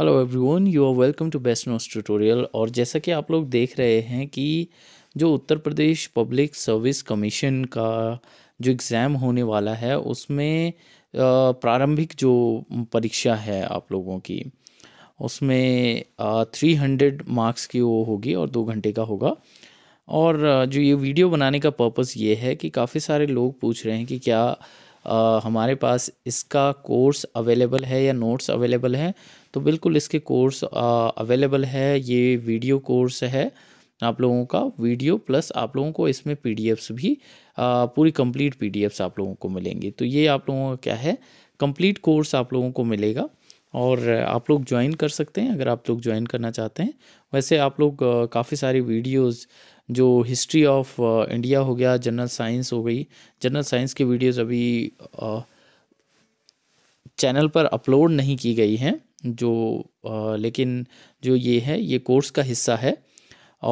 hello everyone you are welcome to best notes tutorial और जैसा कि आप लोग देख रहे हैं कि जो Uttar Pradesh public service commission का जो एग्ज़ाम होने वाला है उसमें प्रारंभिक जो परीक्षा है आप लोगों की उसमें थ्री हंड्रेड मार्क्स की वो होगी और दो घंटे का होगा और जो ये वीडियो बनाने का पर्पस ये है कि काफ़ी सारे लोग पूछ रहे हैं कि क्या आ, हमारे पास इसका कोर्स अवेलेबल है या नोट्स अवेलेबल है तो बिल्कुल इसके कोर्स अवेलेबल है ये वीडियो कोर्स है आप लोगों का वीडियो प्लस आप लोगों को इसमें पी भी आ, पूरी कंप्लीट पी आप लोगों को मिलेंगी तो ये आप लोगों का क्या है कंप्लीट कोर्स आप लोगों को मिलेगा और आप लोग ज्वाइन कर सकते हैं अगर आप लोग ज्वाइन करना चाहते हैं वैसे आप लोग काफ़ी सारी वीडियोस जो हिस्ट्री ऑफ इंडिया हो गया जनरल साइंस हो गई जनरल साइंस की वीडियोस अभी आ, चैनल पर अपलोड नहीं की गई हैं जो लेकिन जो ये है ये कोर्स का हिस्सा है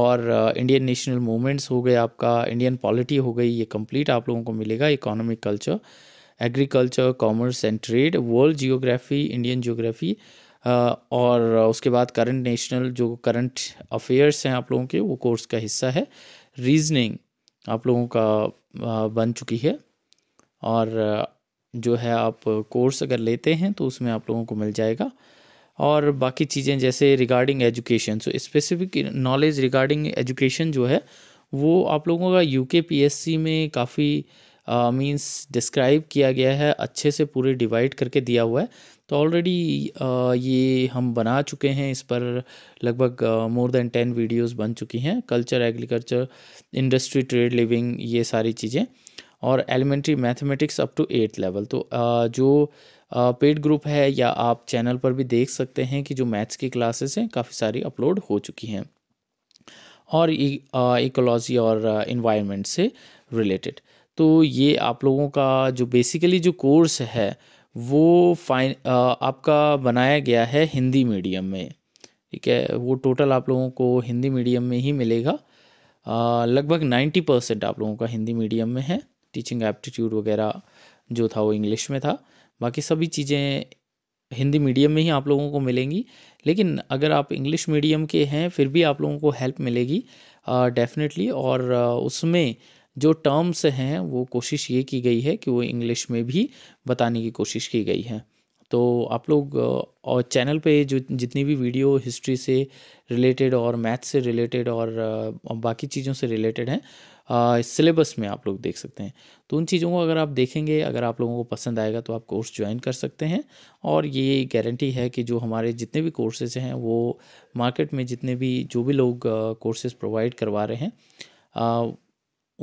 और इंडियन नेशनल मूवमेंट्स हो गए आपका इंडियन पॉलिटी हो गई ये कंप्लीट आप लोगों को मिलेगा economic culture agriculture commerce and trade world geography Indian geography और उसके बाद करंट नेशनल जो करंट अफेयर्स हैं आप लोगों के वो कोर्स का हिस्सा है रीजनिंग आप लोगों का बन चुकी है और जो है आप कोर्स अगर लेते हैं तो उसमें आप लोगों को मिल जाएगा और बाकी चीज़ें जैसे regarding education so specific knowledge regarding education जो है वो आप लोगों का यू के पी एस सी में काफ़ी मीन्स डिस्क्राइब किया गया है अच्छे से पूरे डिवाइड करके दिया हुआ है तो ऑलरेडी uh, ये हम बना चुके हैं इस पर लगभग मोर देन टेन वीडियोस बन चुकी हैं culture agriculture industry trade living ये सारी चीज़ें और elementary mathematics up to eight level तो जो पेड ग्रुप है या आप चैनल पर भी देख सकते हैं कि जो मैथ्स की क्लासेस हैं काफ़ी सारी अपलोड हो चुकी हैं और इकोलॉजी और इन्वायरमेंट से रिलेटेड तो ये आप लोगों का जो बेसिकली जो कोर्स है वो फाइन आपका बनाया गया है हिंदी मीडियम में ठीक है वो टोटल आप लोगों को हिंदी मीडियम में ही मिलेगा लगभग नाइन्टी परसेंट आप लोगों का हिंदी मीडियम में है टीचिंग एप्टीट्यूड वगैरह जो था वो इंग्लिश में था बाकी सभी चीज़ें हिंदी मीडियम में ही आप लोगों को मिलेंगी लेकिन अगर आप इंग्लिश मीडियम के हैं फिर भी आप लोगों को हेल्प मिलेगी डेफिनेटली और उसमें जो टर्म्स हैं वो कोशिश ये की गई है कि वो इंग्लिश में भी बताने की कोशिश की गई है तो आप लोग और चैनल पे जो जितनी भी वीडियो हिस्ट्री से रिलेटेड और मैथ से रिलेटेड और बाकी चीज़ों से रिलेटेड हैं सिलेबस में आप लोग देख सकते हैं तो उन चीज़ों को अगर आप देखेंगे अगर आप लोगों को पसंद आएगा तो आप कोर्स ज्वाइन कर सकते हैं और ये गारंटी है कि जो हमारे जितने भी कोर्सेज हैं वो मार्केट में जितने भी जो भी लोग कोर्सेज प्रोवाइड करवा रहे हैं आ,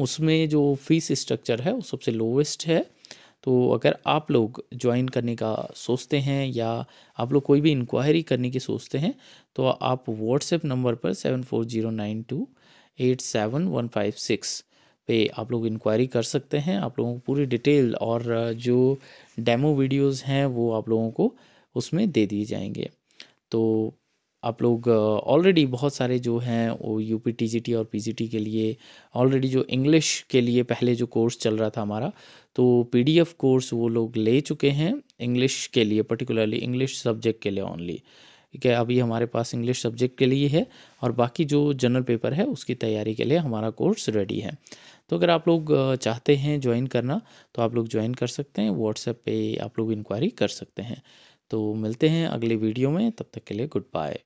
उसमें जो फीस स्ट्रक्चर है वो सबसे लोवेस्ट है तो अगर आप लोग ज्वाइन करने का सोचते हैं या आप लोग कोई भी इंक्वायरी करने की सोचते हैं तो आप व्हाट्सएप नंबर पर seven four zero nine two eight seven one five six पे आप लोग इंक्वायरी कर सकते हैं आप लोगों को पूरी डिटेल और जो डेमो वीडियोस हैं वो आप लोगों को उसमें दे दिए जाएंगे तो आप लोग ऑलरेडी बहुत सारे जो हैं वो U P T G T और पी जी टी के लिए ऑलरेडी जो इंग्लिश के लिए पहले जो कोर्स चल रहा था हमारा तो पी डी एफ कोर्स वो लोग ले चुके हैं इंग्लिश के लिए पर्टिकुलरली इंग्लिश सब्जेक्ट के लिए ओनली ठीक है अभी हमारे पास इंग्लिश सब्जेक्ट के लिए है और बाकी जो जनरल पेपर है उसकी तैयारी के लिए हमारा कोर्स रेडी है तो अगर आप लोग चाहते हैं ज्वाइन करना तो आप लोग ज्वाइन कर सकते हैं व्हाट्सएप पे आप लोग इंक्वायरी कर सकते हैं तो मिलते हैं अगले वीडियो में तब तक के लिए गुड बाय